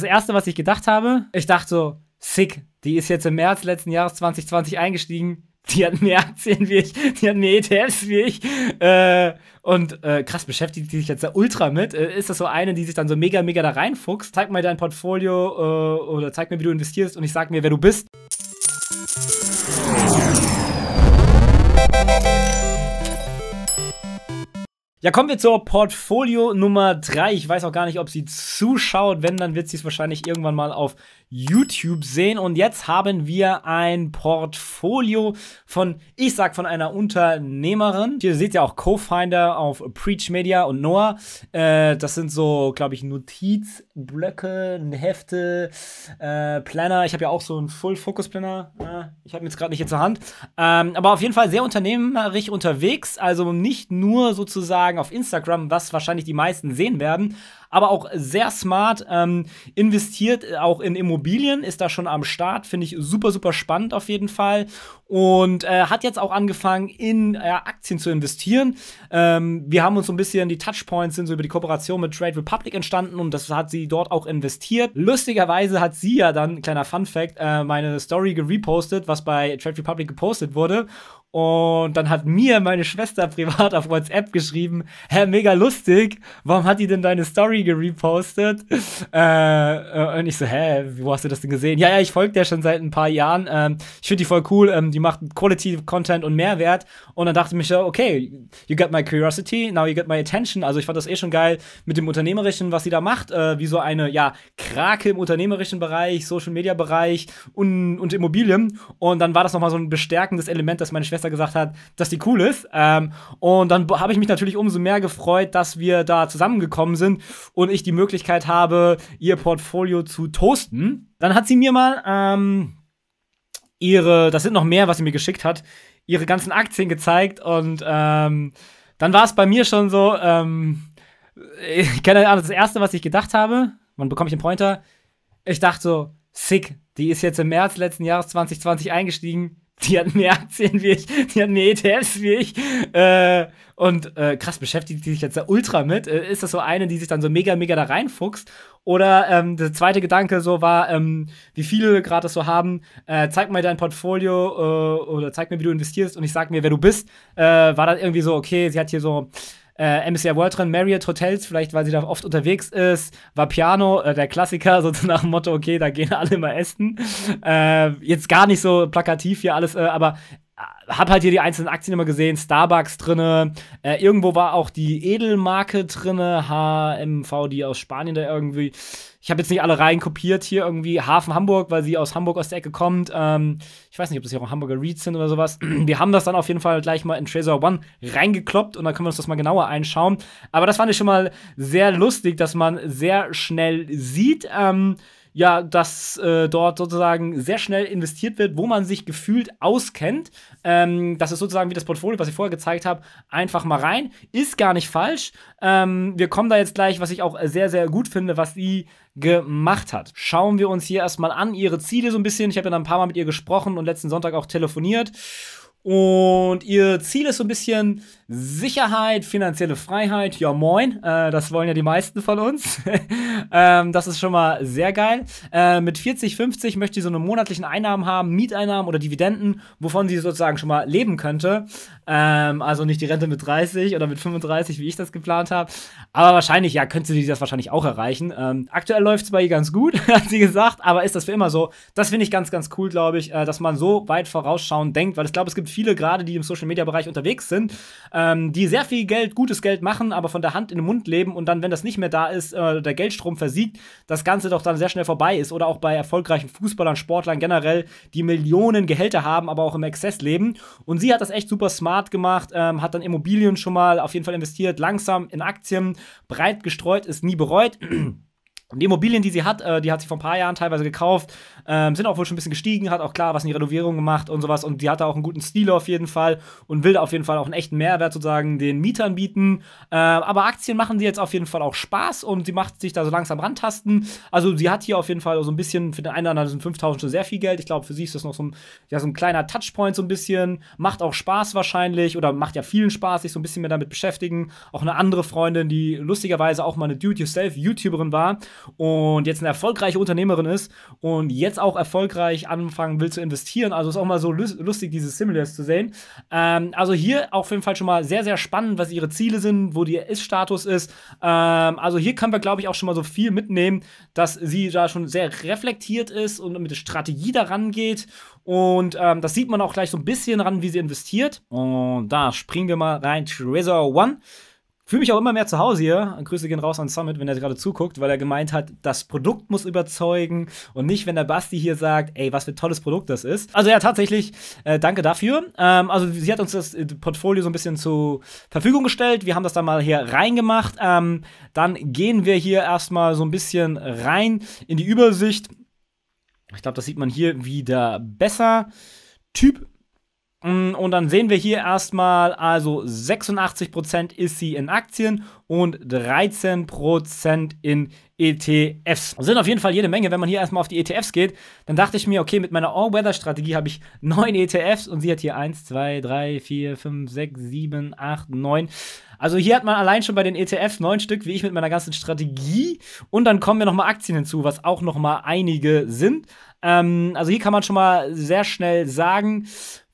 das Erste, was ich gedacht habe, ich dachte so, sick, die ist jetzt im März letzten Jahres 2020 eingestiegen. Die hat mehr Aktien wie ich, die hat mehr ETFs wie ich. Äh, und äh, krass, beschäftigt die sich jetzt da ultra mit. Äh, ist das so eine, die sich dann so mega, mega da reinfuchst? Zeig mal dein Portfolio äh, oder zeig mir, wie du investierst und ich sag mir, wer du bist. Ja, kommen wir zur Portfolio Nummer 3. Ich weiß auch gar nicht, ob sie zuschaut. Wenn, dann wird sie es wahrscheinlich irgendwann mal auf YouTube sehen. Und jetzt haben wir ein Portfolio von, ich sag, von einer Unternehmerin. Hier seht ihr auch Co-Finder auf Preach Media und Noah. Äh, das sind so, glaube ich, Notizblöcke, Hefte, äh, Planner. Ich habe ja auch so einen Full-Focus-Planner. Äh, ich habe ihn jetzt gerade nicht hier zur Hand. Ähm, aber auf jeden Fall sehr unternehmerisch unterwegs. Also nicht nur sozusagen Umfragen auf Instagram, was wahrscheinlich die meisten sehen werden. Aber auch sehr smart ähm, investiert äh, auch in Immobilien, ist da schon am Start, finde ich super, super spannend auf jeden Fall. Und äh, hat jetzt auch angefangen, in äh, Aktien zu investieren. Ähm, wir haben uns so ein bisschen, die Touchpoints sind so über die Kooperation mit Trade Republic entstanden und das hat sie dort auch investiert. Lustigerweise hat sie ja dann, kleiner Fun Fact, äh, meine Story gepostet, was bei Trade Republic gepostet wurde. Und dann hat mir meine Schwester privat auf WhatsApp geschrieben, hä, mega lustig, warum hat die denn deine Story gerepostet? Äh, äh, und ich so, hä, wo hast du das denn gesehen? Ja, ja, ich folge der schon seit ein paar Jahren. Ähm, ich finde die voll cool, ähm, die macht Quality Content und Mehrwert. Und dann dachte ich mich so, okay, you got my curiosity, now you got my attention. Also ich fand das eh schon geil mit dem Unternehmerischen, was sie da macht, äh, wie so eine, ja, Krake im unternehmerischen Bereich, Social Media Bereich und, und Immobilien. Und dann war das nochmal so ein bestärkendes Element, dass meine Schwester Schwester gesagt hat, dass die cool ist. Ähm, und dann habe ich mich natürlich umso mehr gefreut, dass wir da zusammengekommen sind und ich die Möglichkeit habe, ihr Portfolio zu toasten. Dann hat sie mir mal ähm, ihre, das sind noch mehr, was sie mir geschickt hat, ihre ganzen Aktien gezeigt und ähm, dann war es bei mir schon so, ähm, ich keine Ahnung, das erste, was ich gedacht habe, wann bekomme ich den Pointer? Ich dachte so, sick, die ist jetzt im März letzten Jahres 2020 eingestiegen. Die hat mehr Aktien wie ich, die hat mehr ETFs wie ich. Äh, und äh, krass, beschäftigt die sich jetzt da ultra mit. Äh, ist das so eine, die sich dann so mega, mega da reinfuchst? Oder ähm, der zweite Gedanke so war, ähm, wie viele gerade das so haben, äh, zeig mal dein Portfolio äh, oder zeig mir, wie du investierst und ich sag mir, wer du bist. Äh, war dann irgendwie so, okay, sie hat hier so äh, MSCI World drin, Marriott Hotels, vielleicht weil sie da oft unterwegs ist, war Piano, äh, der Klassiker, so nach dem Motto, okay, da gehen alle mal essen. Äh, jetzt gar nicht so plakativ hier alles, äh, aber äh, habe halt hier die einzelnen Aktien immer gesehen, Starbucks drinne, äh, irgendwo war auch die Edelmarke drinne, HMV, die aus Spanien da irgendwie. Ich habe jetzt nicht alle rein kopiert hier irgendwie Hafen Hamburg, weil sie aus Hamburg aus der Ecke kommt. Ähm, ich weiß nicht, ob das hier auch Hamburger Reads sind oder sowas. Wir haben das dann auf jeden Fall gleich mal in Treasure One reingekloppt und dann können wir uns das mal genauer einschauen. Aber das fand ich schon mal sehr lustig, dass man sehr schnell sieht. Ähm, ja, dass äh, dort sozusagen sehr schnell investiert wird, wo man sich gefühlt auskennt. Ähm, das ist sozusagen wie das Portfolio, was ich vorher gezeigt habe, einfach mal rein. Ist gar nicht falsch. Ähm, wir kommen da jetzt gleich, was ich auch sehr, sehr gut finde, was sie gemacht hat. Schauen wir uns hier erstmal an, ihre Ziele so ein bisschen. Ich habe ja ein paar Mal mit ihr gesprochen und letzten Sonntag auch telefoniert. Und ihr Ziel ist so ein bisschen Sicherheit, finanzielle Freiheit, ja moin, äh, das wollen ja die meisten von uns. ähm, das ist schon mal sehr geil. Äh, mit 40, 50 möchte sie so eine monatlichen Einnahmen haben, Mieteinnahmen oder Dividenden, wovon sie sozusagen schon mal leben könnte. Ähm, also nicht die Rente mit 30 oder mit 35, wie ich das geplant habe. Aber wahrscheinlich, ja, könnte sie das wahrscheinlich auch erreichen. Ähm, aktuell läuft es bei ihr ganz gut, hat sie gesagt, aber ist das für immer so? Das finde ich ganz, ganz cool, glaube ich, äh, dass man so weit vorausschauend denkt, weil ich glaube, es gibt viele gerade, die im Social-Media-Bereich unterwegs sind, äh, ähm, die sehr viel Geld, gutes Geld machen, aber von der Hand in den Mund leben und dann, wenn das nicht mehr da ist, äh, der Geldstrom versiegt, das Ganze doch dann sehr schnell vorbei ist. Oder auch bei erfolgreichen Fußballern, Sportlern generell, die Millionen Gehälter haben, aber auch im Exzess leben. Und sie hat das echt super smart gemacht, ähm, hat dann Immobilien schon mal auf jeden Fall investiert, langsam in Aktien, breit gestreut, ist nie bereut. Die Immobilien, die sie hat, äh, die hat sie vor ein paar Jahren teilweise gekauft, ähm, sind auch wohl schon ein bisschen gestiegen, hat auch klar was in die Renovierung gemacht und sowas und sie hat da auch einen guten Stil auf jeden Fall und will da auf jeden Fall auch einen echten Mehrwert sozusagen den Mietern bieten. Äh, aber Aktien machen sie jetzt auf jeden Fall auch Spaß und sie macht sich da so langsam rantasten. Also sie hat hier auf jeden Fall so ein bisschen, für den einen oder anderen sind 5000 schon sehr viel Geld. Ich glaube, für sie ist das noch so ein, ja, so ein kleiner Touchpoint so ein bisschen. Macht auch Spaß wahrscheinlich oder macht ja vielen Spaß, sich so ein bisschen mehr damit beschäftigen. Auch eine andere Freundin, die lustigerweise auch mal eine Do-it-yourself-YouTuberin war und jetzt eine erfolgreiche Unternehmerin ist und jetzt auch erfolgreich anfangen will zu investieren. Also ist auch mal so lustig, diese Similars zu sehen. Ähm, also hier auf jeden Fall schon mal sehr, sehr spannend, was ihre Ziele sind, wo ihr Ist-Status ist. Ähm, also hier können wir, glaube ich, auch schon mal so viel mitnehmen, dass sie da schon sehr reflektiert ist und mit der Strategie daran geht. Und ähm, das sieht man auch gleich so ein bisschen ran, wie sie investiert. Und da springen wir mal rein. Treasure One. Fühle mich auch immer mehr zu Hause hier. Grüße gehen raus an Summit, wenn er gerade zuguckt, weil er gemeint hat, das Produkt muss überzeugen und nicht, wenn der Basti hier sagt, ey, was für ein tolles Produkt das ist. Also ja, tatsächlich, äh, danke dafür. Ähm, also sie hat uns das äh, Portfolio so ein bisschen zur Verfügung gestellt. Wir haben das dann mal hier reingemacht. Ähm, dann gehen wir hier erstmal so ein bisschen rein in die Übersicht. Ich glaube, das sieht man hier wieder besser. Typ Mm, und dann sehen wir hier erstmal, also 86% ist sie in Aktien und 13% in ETFs. Das sind auf jeden Fall jede Menge, wenn man hier erstmal auf die ETFs geht. Dann dachte ich mir, okay, mit meiner All-Weather-Strategie habe ich 9 ETFs und sie hat hier 1, 2, 3, 4, 5, 6, 7, 8, 9. Also hier hat man allein schon bei den ETFs 9 Stück, wie ich mit meiner ganzen Strategie. Und dann kommen mir nochmal Aktien hinzu, was auch nochmal einige sind. Ähm, also hier kann man schon mal sehr schnell sagen,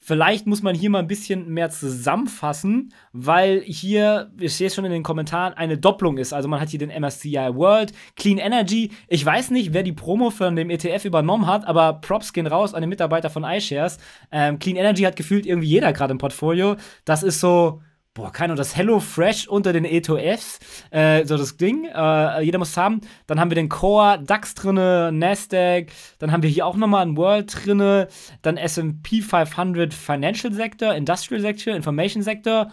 Vielleicht muss man hier mal ein bisschen mehr zusammenfassen, weil hier, ich sehe es schon in den Kommentaren, eine Doppelung ist. Also man hat hier den MSCI World, Clean Energy. Ich weiß nicht, wer die Promo von dem ETF übernommen hat, aber Props gehen raus an den Mitarbeiter von iShares. Ähm, Clean Energy hat gefühlt irgendwie jeder gerade im Portfolio. Das ist so boah, keine Ahnung, das Hello Fresh unter den ETFs, äh, so das Ding, äh, jeder muss es haben. Dann haben wir den Core, DAX drinne, Nasdaq, dann haben wir hier auch nochmal ein World drinne, dann S&P 500 Financial Sector, Industrial Sector, Information Sector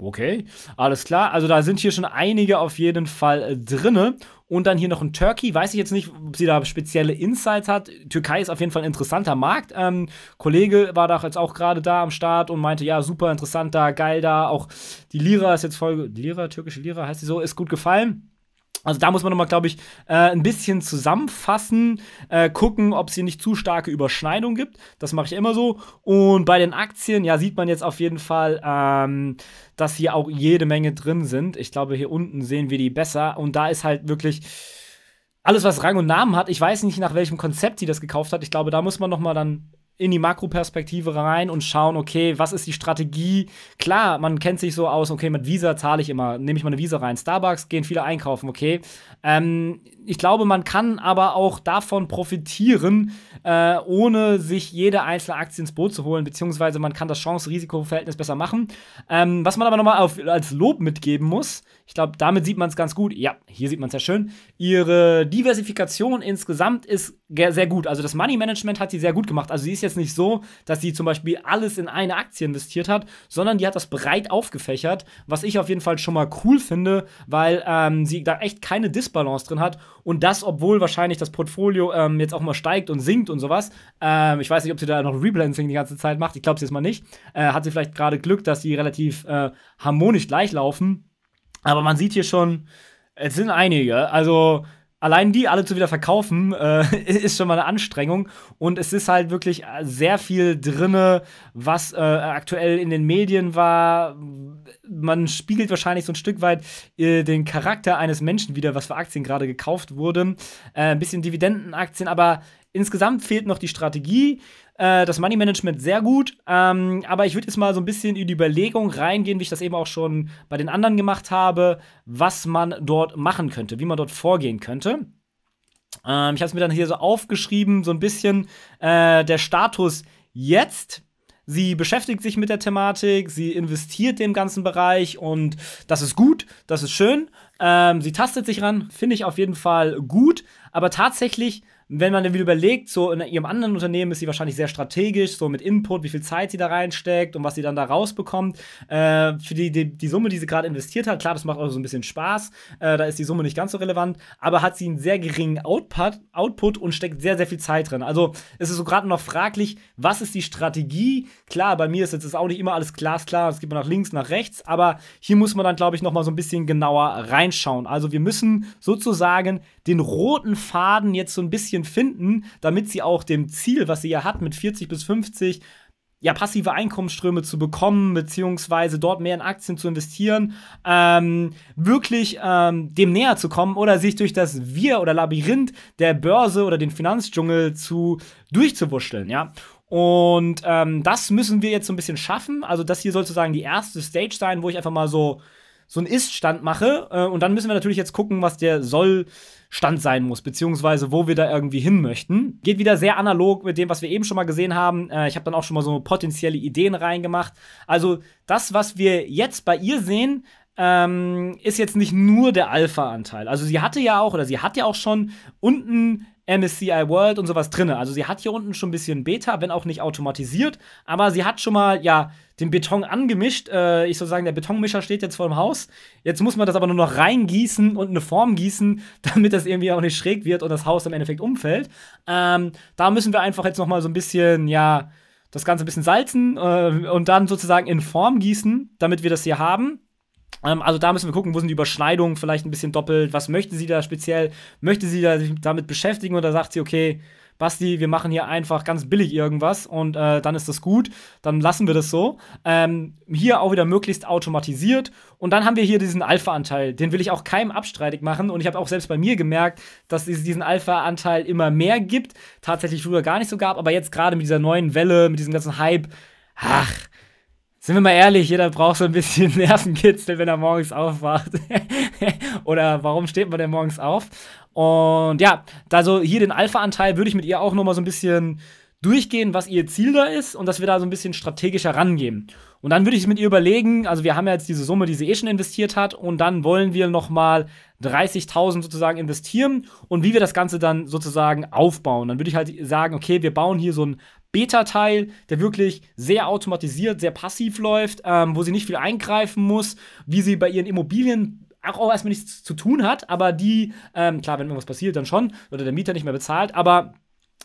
Okay, alles klar. Also da sind hier schon einige auf jeden Fall äh, drinne. Und dann hier noch ein Turkey. Weiß ich jetzt nicht, ob sie da spezielle Insights hat. Türkei ist auf jeden Fall ein interessanter Markt. Ähm, Kollege war da jetzt auch gerade da am Start und meinte, ja, super interessant da, geil da. Auch die Lira ist jetzt voll. Lira, türkische Lira heißt sie so, ist gut gefallen. Also da muss man nochmal, glaube ich, äh, ein bisschen zusammenfassen, äh, gucken, ob es hier nicht zu starke Überschneidungen gibt. Das mache ich immer so. Und bei den Aktien, ja, sieht man jetzt auf jeden Fall, ähm, dass hier auch jede Menge drin sind. Ich glaube, hier unten sehen wir die besser. Und da ist halt wirklich alles, was Rang und Namen hat. Ich weiß nicht, nach welchem Konzept sie das gekauft hat. Ich glaube, da muss man nochmal dann in die Makroperspektive rein und schauen, okay, was ist die Strategie? Klar, man kennt sich so aus, okay, mit Visa zahle ich immer, nehme ich meine Visa rein. Starbucks gehen viele einkaufen, okay. Ähm, ich glaube, man kann aber auch davon profitieren, äh, ohne sich jede einzelne Aktie ins Boot zu holen, beziehungsweise man kann das Chance-Risiko-Verhältnis besser machen. Ähm, was man aber nochmal als Lob mitgeben muss, ich glaube, damit sieht man es ganz gut. Ja, hier sieht man es ja schön. Ihre Diversifikation insgesamt ist sehr gut. Also das Money Management hat sie sehr gut gemacht. Also sie ist jetzt nicht so, dass sie zum Beispiel alles in eine Aktie investiert hat, sondern die hat das breit aufgefächert, was ich auf jeden Fall schon mal cool finde, weil ähm, sie da echt keine Disbalance drin hat. Und das, obwohl wahrscheinlich das Portfolio ähm, jetzt auch mal steigt und sinkt und sowas. Ähm, ich weiß nicht, ob sie da noch Rebalancing die ganze Zeit macht. Ich glaube es jetzt mal nicht. Äh, hat sie vielleicht gerade Glück, dass sie relativ äh, harmonisch gleich laufen. Aber man sieht hier schon, es sind einige. Also allein die alle zu wieder verkaufen, äh, ist schon mal eine Anstrengung. Und es ist halt wirklich äh, sehr viel drinne, was äh, aktuell in den Medien war. Man spiegelt wahrscheinlich so ein Stück weit äh, den Charakter eines Menschen wieder, was für Aktien gerade gekauft wurden. Äh, ein bisschen Dividendenaktien, aber Insgesamt fehlt noch die Strategie, äh, das Money Management sehr gut, ähm, aber ich würde jetzt mal so ein bisschen in die Überlegung reingehen, wie ich das eben auch schon bei den anderen gemacht habe, was man dort machen könnte, wie man dort vorgehen könnte. Ähm, ich habe es mir dann hier so aufgeschrieben, so ein bisschen äh, der Status jetzt. Sie beschäftigt sich mit der Thematik, sie investiert dem ganzen Bereich und das ist gut, das ist schön. Ähm, sie tastet sich ran, finde ich auf jeden Fall gut, aber tatsächlich wenn man dann wieder überlegt, so in ihrem anderen Unternehmen ist sie wahrscheinlich sehr strategisch, so mit Input, wie viel Zeit sie da reinsteckt und was sie dann da rausbekommt. Äh, für die, die, die, Summe, die sie gerade investiert hat, klar, das macht auch so ein bisschen Spaß, äh, da ist die Summe nicht ganz so relevant, aber hat sie einen sehr geringen Output, Output und steckt sehr, sehr viel Zeit drin. Also es ist so gerade noch fraglich, was ist die Strategie? Klar, bei mir ist jetzt auch nicht immer alles glasklar, es geht mal nach links, nach rechts, aber hier muss man dann, glaube ich, nochmal so ein bisschen genauer reinschauen. Also wir müssen sozusagen den roten Faden jetzt so ein bisschen bisschen finden, damit sie auch dem Ziel, was sie ja hat, mit 40 bis 50 ja, passive Einkommensströme zu bekommen, beziehungsweise dort mehr in Aktien zu investieren, ähm, wirklich ähm, dem näher zu kommen oder sich durch das Wir oder Labyrinth der Börse oder den Finanzdschungel zu durchzuwurschteln, ja. Und ähm, das müssen wir jetzt so ein bisschen schaffen. Also, das hier soll sozusagen die erste Stage sein, wo ich einfach mal so so einen Ist-Stand mache. Äh, und dann müssen wir natürlich jetzt gucken, was der Soll-Stand sein muss, beziehungsweise wo wir da irgendwie hin möchten. Geht wieder sehr analog mit dem, was wir eben schon mal gesehen haben. Äh, ich habe dann auch schon mal so potenzielle Ideen reingemacht. Also das, was wir jetzt bei ihr sehen, ähm, ist jetzt nicht nur der Alpha-Anteil. Also sie hatte ja auch, oder sie hat ja auch schon unten MSCI World und sowas drin. Also sie hat hier unten schon ein bisschen Beta, wenn auch nicht automatisiert, aber sie hat schon mal ja den Beton angemischt. Äh, ich soll sagen, der Betonmischer steht jetzt vor dem Haus. Jetzt muss man das aber nur noch reingießen und eine Form gießen, damit das irgendwie auch nicht schräg wird und das Haus im Endeffekt umfällt. Ähm, da müssen wir einfach jetzt nochmal so ein bisschen ja das Ganze ein bisschen salzen äh, und dann sozusagen in Form gießen, damit wir das hier haben. Ähm, also da müssen wir gucken, wo sind die Überschneidungen vielleicht ein bisschen doppelt, was möchte sie da speziell, möchte sie da sich damit beschäftigen oder sagt sie, okay, Basti, wir machen hier einfach ganz billig irgendwas und äh, dann ist das gut, dann lassen wir das so. Ähm, hier auch wieder möglichst automatisiert und dann haben wir hier diesen Alpha-Anteil, den will ich auch keinem abstreitig machen und ich habe auch selbst bei mir gemerkt, dass es diesen Alpha-Anteil immer mehr gibt, tatsächlich früher gar nicht so gab, aber jetzt gerade mit dieser neuen Welle, mit diesem ganzen Hype, ach, sind wir mal ehrlich, jeder braucht so ein bisschen Nervenkitzel, wenn er morgens aufwacht. Oder warum steht man denn morgens auf? Und ja, da so hier den Alpha-Anteil würde ich mit ihr auch nochmal so ein bisschen durchgehen, was ihr Ziel da ist und dass wir da so ein bisschen strategischer rangehen. Und dann würde ich mit ihr überlegen, also wir haben ja jetzt diese Summe, die sie eh schon investiert hat und dann wollen wir nochmal 30.000 sozusagen investieren und wie wir das Ganze dann sozusagen aufbauen. Dann würde ich halt sagen, okay, wir bauen hier so ein Beta-Teil, der wirklich sehr automatisiert, sehr passiv läuft, ähm, wo sie nicht viel eingreifen muss, wie sie bei ihren Immobilien auch erstmal nichts zu tun hat, aber die, ähm, klar, wenn irgendwas passiert, dann schon, oder der Mieter nicht mehr bezahlt, aber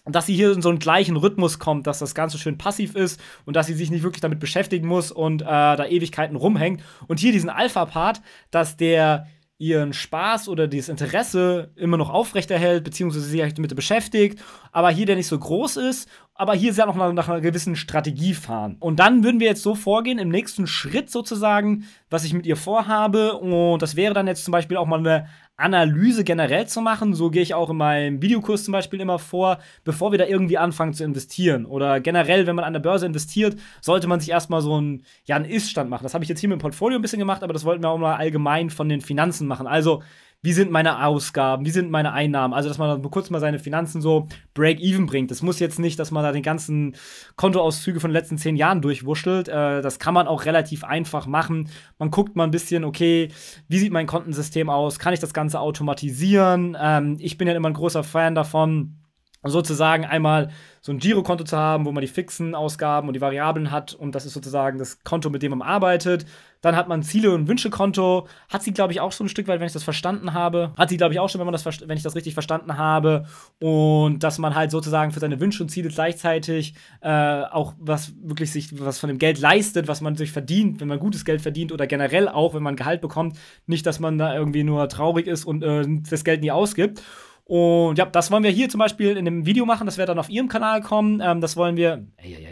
dass sie hier in so einen gleichen Rhythmus kommt, dass das Ganze schön passiv ist und dass sie sich nicht wirklich damit beschäftigen muss und äh, da Ewigkeiten rumhängt. Und hier diesen Alpha-Part, dass der ihren Spaß oder dieses Interesse immer noch aufrechterhält, beziehungsweise sich damit beschäftigt, aber hier der nicht so groß ist aber hier ist ja noch mal nach einer gewissen Strategie fahren. Und dann würden wir jetzt so vorgehen, im nächsten Schritt sozusagen, was ich mit ihr vorhabe. Und das wäre dann jetzt zum Beispiel auch mal eine Analyse generell zu machen. So gehe ich auch in meinem Videokurs zum Beispiel immer vor, bevor wir da irgendwie anfangen zu investieren. Oder generell, wenn man an der Börse investiert, sollte man sich erstmal so einen, ja, einen Ist-Stand machen. Das habe ich jetzt hier mit dem Portfolio ein bisschen gemacht, aber das wollten wir auch mal allgemein von den Finanzen machen. Also wie sind meine Ausgaben, wie sind meine Einnahmen. Also, dass man dann kurz mal seine Finanzen so break-even bringt. Das muss jetzt nicht, dass man da den ganzen Kontoauszüge von den letzten zehn Jahren durchwurschtelt. Äh, das kann man auch relativ einfach machen. Man guckt mal ein bisschen, okay, wie sieht mein Kontensystem aus? Kann ich das Ganze automatisieren? Ähm, ich bin ja immer ein großer Fan davon, sozusagen einmal so ein Girokonto zu haben, wo man die fixen Ausgaben und die Variablen hat und das ist sozusagen das Konto, mit dem man arbeitet. Dann hat man Ziele und Wünschekonto. Hat sie, glaube ich, auch so ein Stück weit, wenn ich das verstanden habe. Hat sie, glaube ich, auch schon, wenn, man das, wenn ich das richtig verstanden habe. Und dass man halt sozusagen für seine Wünsche und Ziele gleichzeitig äh, auch was wirklich sich, was von dem Geld leistet, was man sich verdient, wenn man gutes Geld verdient oder generell auch, wenn man Gehalt bekommt. Nicht, dass man da irgendwie nur traurig ist und äh, das Geld nie ausgibt. Und ja, das wollen wir hier zum Beispiel in einem Video machen, das wird dann auf ihrem Kanal kommen. Ähm, das wollen wir, ey, ey,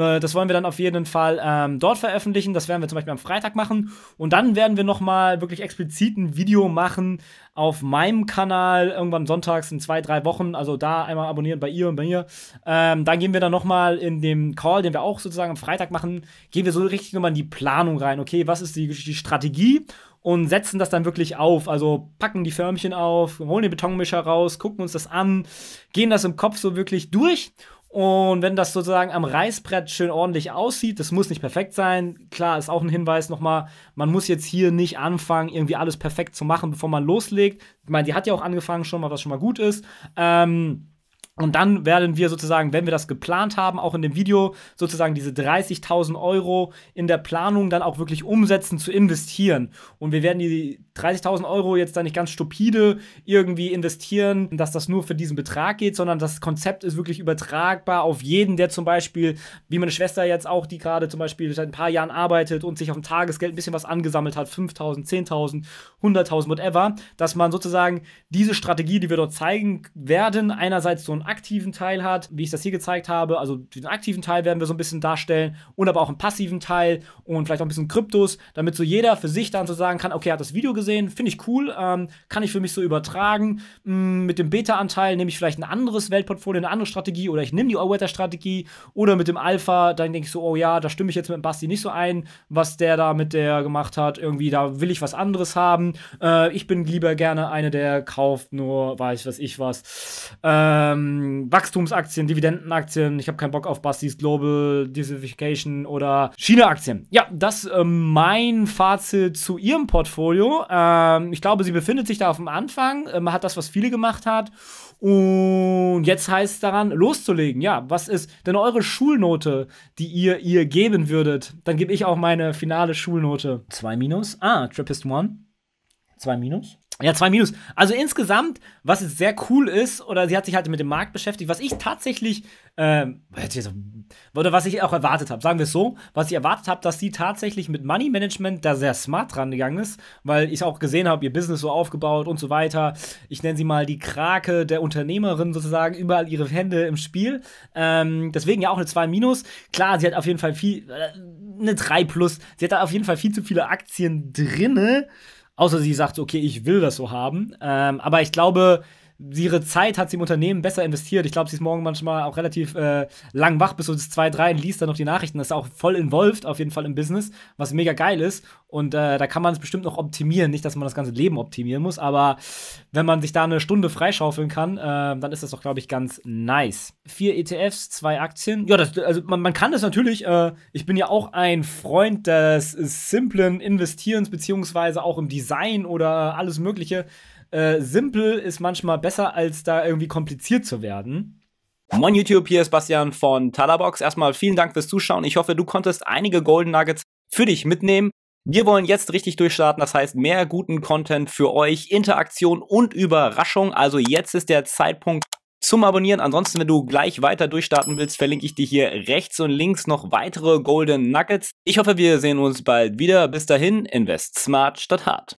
ey, das wollen wir dann auf jeden Fall ähm, dort veröffentlichen. Das werden wir zum Beispiel am Freitag machen. Und dann werden wir nochmal wirklich explizit ein Video machen auf meinem Kanal, irgendwann sonntags in zwei, drei Wochen. Also da einmal abonnieren bei ihr und bei mir. Ähm, dann gehen wir dann nochmal in dem Call, den wir auch sozusagen am Freitag machen, gehen wir so richtig nochmal in die Planung rein. Okay, was ist die, die Strategie? und setzen das dann wirklich auf. Also packen die Förmchen auf, holen den Betonmischer raus, gucken uns das an, gehen das im Kopf so wirklich durch und wenn das sozusagen am Reißbrett schön ordentlich aussieht, das muss nicht perfekt sein. Klar, ist auch ein Hinweis nochmal, man muss jetzt hier nicht anfangen, irgendwie alles perfekt zu machen, bevor man loslegt. Ich meine, die hat ja auch angefangen schon mal, was schon mal gut ist. Ähm, und dann werden wir sozusagen, wenn wir das geplant haben, auch in dem Video sozusagen diese 30.000 Euro in der Planung dann auch wirklich umsetzen zu investieren. Und wir werden die 30.000 Euro jetzt da nicht ganz stupide irgendwie investieren, dass das nur für diesen Betrag geht, sondern das Konzept ist wirklich übertragbar auf jeden, der zum Beispiel, wie meine Schwester jetzt auch, die gerade zum Beispiel seit ein paar Jahren arbeitet und sich auf dem Tagesgeld ein bisschen was angesammelt hat, 5.000, 10.000, 100.000, whatever, dass man sozusagen diese Strategie, die wir dort zeigen werden, einerseits so einen aktiven Teil hat, wie ich das hier gezeigt habe, also den aktiven Teil werden wir so ein bisschen darstellen und aber auch einen passiven Teil und vielleicht auch ein bisschen Kryptos, damit so jeder für sich dann so sagen kann, okay, er hat das Video gesehen, sehen, finde ich cool, ähm, kann ich für mich so übertragen. Hm, mit dem Beta-Anteil nehme ich vielleicht ein anderes Weltportfolio, eine andere Strategie oder ich nehme die All-Weather-Strategie oder mit dem Alpha, dann denke ich so, oh ja, da stimme ich jetzt mit dem Basti nicht so ein, was der da mit der gemacht hat. Irgendwie, da will ich was anderes haben. Äh, ich bin lieber gerne eine, der kauft nur, weiß was ich was. Ähm, Wachstumsaktien, Dividendenaktien, ich habe keinen Bock auf Bastis Global Diversification oder China-Aktien. Ja, das äh, mein Fazit zu ihrem Portfolio. Ähm, ich glaube, sie befindet sich da auf dem Anfang. Äh, man hat das, was viele gemacht hat. Und jetzt heißt es daran, loszulegen. Ja, was ist denn eure Schulnote, die ihr ihr geben würdet? Dann gebe ich auch meine finale Schulnote. Zwei Minus. Ah, Trappist One. Zwei Minus. Ja, zwei Minus. Also insgesamt, was jetzt sehr cool ist, oder sie hat sich halt mit dem Markt beschäftigt, was ich tatsächlich, ähm, oder was ich auch erwartet habe, sagen wir es so, was ich erwartet habe, dass sie tatsächlich mit Money Management da sehr smart rangegangen ist, weil ich auch gesehen habe, ihr Business so aufgebaut und so weiter. Ich nenne sie mal die Krake der Unternehmerin sozusagen, überall ihre Hände im Spiel. Ähm, deswegen ja auch eine 2 Minus. Klar, sie hat auf jeden Fall viel, äh, eine 3 Plus. Sie hat da auf jeden Fall viel zu viele Aktien drinne. Außer sie sagt, okay, ich will das so haben. Ähm, aber ich glaube, ihre Zeit hat sie im Unternehmen besser investiert. Ich glaube, sie ist morgen manchmal auch relativ äh, lang wach bis so bis 2, 3 und liest dann noch die Nachrichten. Das ist auch voll involved, auf jeden Fall im Business, was mega geil ist. Und äh, da kann man es bestimmt noch optimieren. Nicht, dass man das ganze Leben optimieren muss, aber wenn man sich da eine Stunde freischaufeln kann, äh, dann ist das doch, glaube ich, ganz nice. Vier ETFs, zwei Aktien. Ja, das, also man, man kann das natürlich. Äh, ich bin ja auch ein Freund des simplen Investierens, beziehungsweise auch im Design oder alles Mögliche äh, simpel ist manchmal besser, als da irgendwie kompliziert zu werden. Moin YouTube, hier ist Bastian von Talabox. Erstmal vielen Dank fürs Zuschauen. Ich hoffe, du konntest einige Golden Nuggets für dich mitnehmen. Wir wollen jetzt richtig durchstarten, das heißt mehr guten Content für euch, Interaktion und Überraschung. Also jetzt ist der Zeitpunkt zum Abonnieren. Ansonsten, wenn du gleich weiter durchstarten willst, verlinke ich dir hier rechts und links noch weitere Golden Nuggets. Ich hoffe, wir sehen uns bald wieder. Bis dahin, invest smart statt hart.